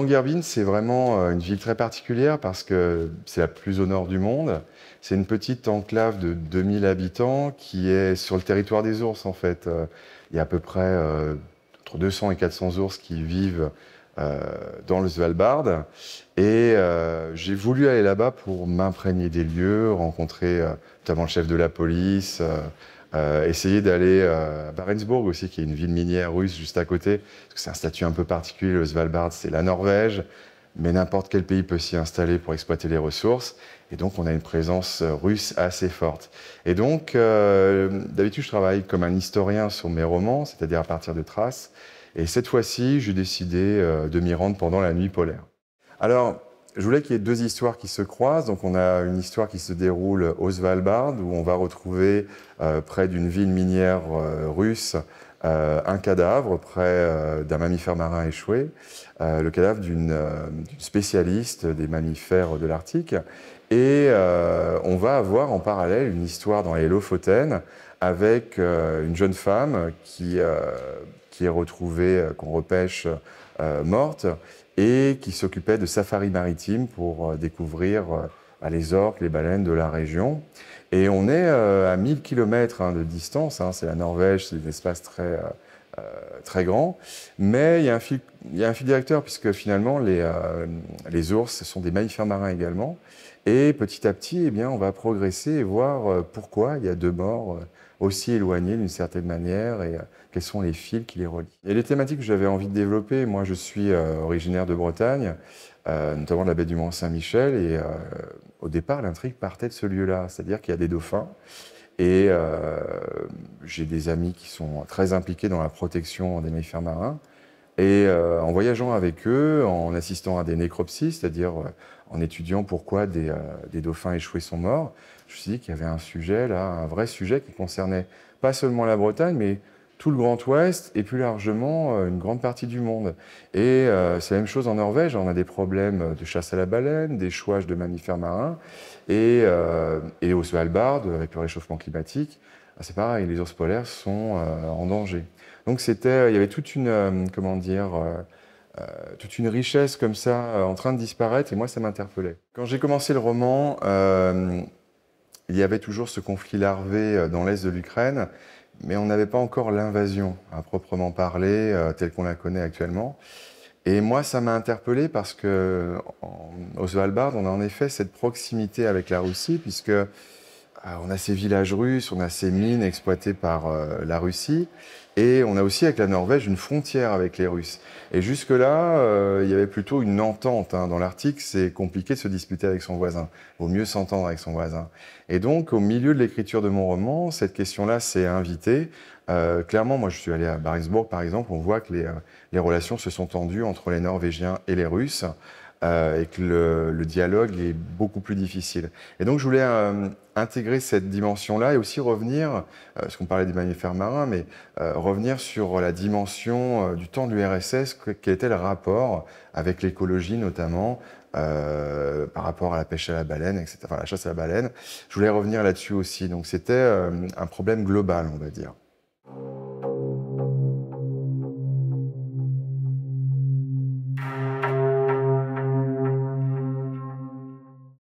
Longyearbyen, c'est vraiment euh, une ville très particulière parce que c'est la plus au nord du monde. C'est une petite enclave de 2000 habitants qui est sur le territoire des ours, en fait. Euh, il y a à peu près euh, entre 200 et 400 ours qui vivent euh, dans le Svalbard. Et euh, j'ai voulu aller là-bas pour m'imprégner des lieux, rencontrer euh, notamment le chef de la police, essayer d'aller à Barentsburg aussi, qui est une ville minière russe juste à côté, parce que c'est un statut un peu particulier, le Svalbard, c'est la Norvège, mais n'importe quel pays peut s'y installer pour exploiter les ressources, et donc on a une présence russe assez forte. Et donc, d'habitude, je travaille comme un historien sur mes romans, c'est-à-dire à partir de traces, et cette fois-ci, j'ai décidé euh, de m'y rendre pendant la nuit polaire. Alors, je voulais qu'il y ait deux histoires qui se croisent. Donc, on a une histoire qui se déroule au Svalbard, où on va retrouver euh, près d'une ville minière euh, russe euh, un cadavre près euh, d'un mammifère marin échoué, euh, le cadavre d'une spécialiste des mammifères de l'Arctique. Et on va avoir en parallèle une histoire dans les Lofoten avec une jeune femme qui, qui est retrouvée, qu'on repêche morte, et qui s'occupait de safari maritime pour découvrir les orques, les baleines de la région. Et on est euh, à 1000 km hein, de distance, hein, c'est la Norvège, c'est des espaces très, euh, euh, très grands. Mais il y, a un fil, il y un fil directeur, puisque finalement, les, ours ce sont des mammifères marins également. Et petit à petit, eh bien, on va progresser et voir pourquoi il y a deux morts aussi éloignés d'une certaine manière et quels sont les fils qui les relient. Et les thématiques que j'avais envie de développer, moi je suis originaire de Bretagne euh, notamment de la baie du Mont-Saint-Michel. Et euh, au départ, l'intrigue partait de ce lieu-là, c'est-à-dire qu'il y a des dauphins. Et euh, j'ai des amis qui sont très impliqués dans la protection des mammifères marins. Et en voyageant avec eux, en assistant à des nécropsies, c'est-à-dire en étudiant pourquoi des, des, dauphins échoués sont morts, je me suis dit qu'il y avait un sujet là, un vrai sujet qui concernait pas seulement la Bretagne, mais tout le Grand Ouest et plus largement euh, une grande partie du monde. Et euh, c'est la même chose en Norvège, on a des problèmes de chasse à la baleine, des chouages de mammifères marins, et, euh, et au Svalbard, avec le réchauffement climatique, ah, c'est pareil, les ours polaires sont en danger. Donc c'était, il y avait toute une, comment dire, toute une richesse comme ça en train de disparaître, et moi ça m'interpellait. Quand j'ai commencé le roman, il y avait toujours ce conflit larvé dans l'est de l'Ukraine, mais on n'avait pas encore l'invasion à proprement parler, euh, telle qu'on la connaît actuellement. Et moi, ça m'a interpellé parce que en, au Svalbard, on a en effet cette proximité avec la Russie, puisque ah, on a ces villages russes, on a ces mines exploitées par euh, la Russie, et on a aussi avec la Norvège une frontière avec les Russes. Et jusque-là, euh, il y avait plutôt une entente. Hein. Dans l'Arctique, c'est compliqué de se disputer avec son voisin. Vaut mieux s'entendre avec son voisin. Et donc, au milieu de l'écriture de mon roman, cette question-là s'est invitée. Euh, clairement, moi, je suis allé à Barentsburg, par exemple, on voit que les relations se sont tendues entre les Norvégiens et les Russes. Euh, et que le, dialogue est beaucoup plus difficile. Et donc je voulais euh, intégrer cette dimension-là et aussi revenir, euh, parce qu'on parlait des mammifères marins, mais euh, revenir sur la dimension du temps de l'URSS, quel était le rapport avec l'écologie notamment, par rapport à la pêche à la baleine, etc. Enfin, la chasse à la baleine. Je voulais revenir là-dessus aussi. Donc, c'était un problème global, on va dire.